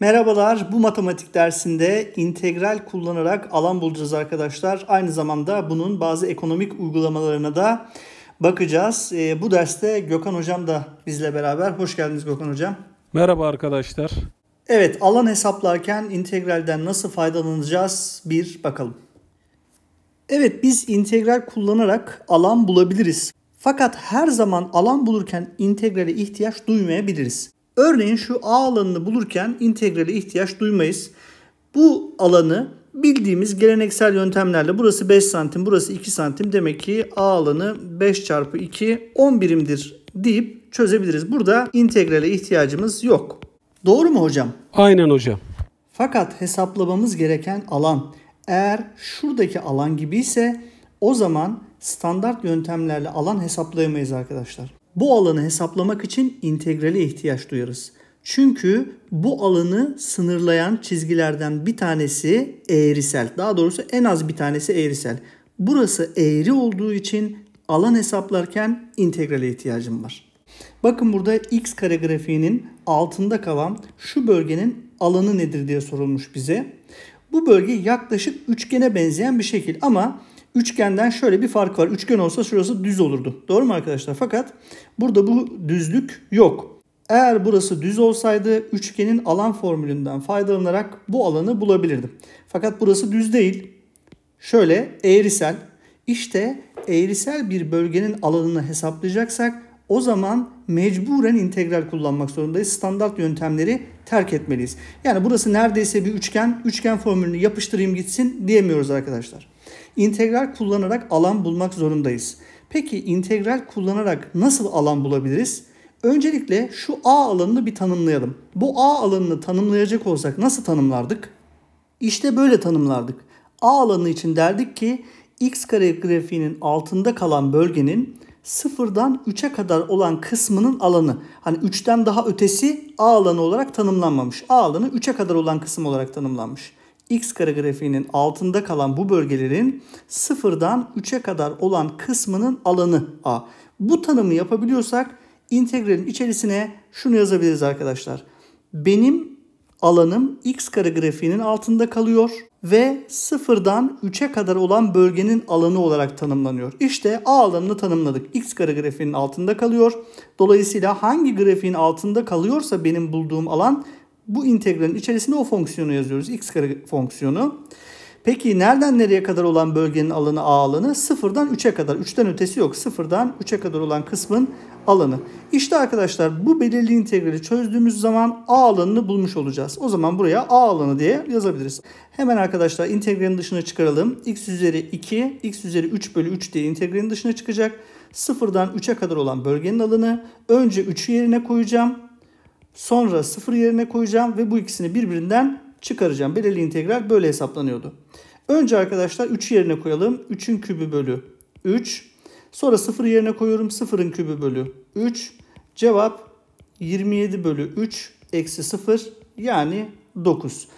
Merhabalar, bu matematik dersinde integral kullanarak alan bulacağız arkadaşlar. Aynı zamanda bunun bazı ekonomik uygulamalarına da bakacağız. Ee, bu derste Gökhan Hocam da bizle beraber. Hoş geldiniz Gökhan Hocam. Merhaba arkadaşlar. Evet, alan hesaplarken integralden nasıl faydalanacağız bir bakalım. Evet, biz integral kullanarak alan bulabiliriz. Fakat her zaman alan bulurken integrale ihtiyaç duymayabiliriz. Örneğin şu A alanını bulurken integrale ihtiyaç duymayız. Bu alanı bildiğimiz geleneksel yöntemlerle burası 5 santim burası 2 santim demek ki A alanı 5 çarpı 2 10 birimdir deyip çözebiliriz. Burada integrale ihtiyacımız yok. Doğru mu hocam? Aynen hocam. Fakat hesaplamamız gereken alan eğer şuradaki alan gibi ise o zaman standart yöntemlerle alan hesaplayamayız arkadaşlar. Bu alanı hesaplamak için integrale ihtiyaç duyarız. Çünkü bu alanı sınırlayan çizgilerden bir tanesi eğrisel. Daha doğrusu en az bir tanesi eğrisel. Burası eğri olduğu için alan hesaplarken integrale ihtiyacım var. Bakın burada x kare grafiğinin altında kalan şu bölgenin alanı nedir diye sorulmuş bize. Bu bölge yaklaşık üçgene benzeyen bir şekil ama Üçgenden şöyle bir fark var. Üçgen olsa şurası düz olurdu. Doğru mu arkadaşlar? Fakat burada bu düzlük yok. Eğer burası düz olsaydı üçgenin alan formülünden faydalanarak bu alanı bulabilirdim. Fakat burası düz değil. Şöyle eğrisel. İşte eğrisel bir bölgenin alanını hesaplayacaksak o zaman mecburen integral kullanmak zorundayız. Standart yöntemleri terk etmeliyiz. Yani burası neredeyse bir üçgen, üçgen formülünü yapıştırayım gitsin diyemiyoruz arkadaşlar integral kullanarak alan bulmak zorundayız. Peki integral kullanarak nasıl alan bulabiliriz? Öncelikle şu A alanını bir tanımlayalım. Bu A alanını tanımlayacak olsak nasıl tanımlardık? İşte böyle tanımlardık. A alanı için derdik ki x kare grafiğinin altında kalan bölgenin sıfırdan 3'e kadar olan kısmının alanı. Hani 3'ten daha ötesi A alanı olarak tanımlanmamış. A alanı 3'e kadar olan kısım olarak tanımlanmış x kare grafiğinin altında kalan bu bölgelerin sıfırdan 3'e kadar olan kısmının alanı a. Bu tanımı yapabiliyorsak integralin içerisine şunu yazabiliriz arkadaşlar. Benim alanım x kare grafiğinin altında kalıyor ve sıfırdan 3'e kadar olan bölgenin alanı olarak tanımlanıyor. İşte A alanını tanımladık. X kare grafiğinin altında kalıyor. Dolayısıyla hangi grafiğin altında kalıyorsa benim bulduğum alan bu integralin içerisinde o fonksiyonu yazıyoruz. X kare fonksiyonu. Peki nereden nereye kadar olan bölgenin alanı A alanı? Sıfırdan 3'e kadar. 3'ten ötesi yok. Sıfırdan 3'e kadar olan kısmın alanı. İşte arkadaşlar bu belirli integrali çözdüğümüz zaman A alanını bulmuş olacağız. O zaman buraya A alanı diye yazabiliriz. Hemen arkadaşlar integralin dışına çıkaralım. x üzeri 2, x üzeri 3 bölü 3 diye integralin dışına çıkacak. Sıfırdan 3'e kadar olan bölgenin alanı. Önce 3'ü yerine koyacağım. Sonra sıfır yerine koyacağım ve bu ikisini birbirinden çıkaracağım. Belirli integral böyle hesaplanıyordu. Önce arkadaşlar 3 yerine koyalım. 3'ün kübü bölü 3. Sonra sıfır yerine koyuyorum. sıfırın kübü bölü 3. Cevap 27 bölü 3 eksi 0 yani 9.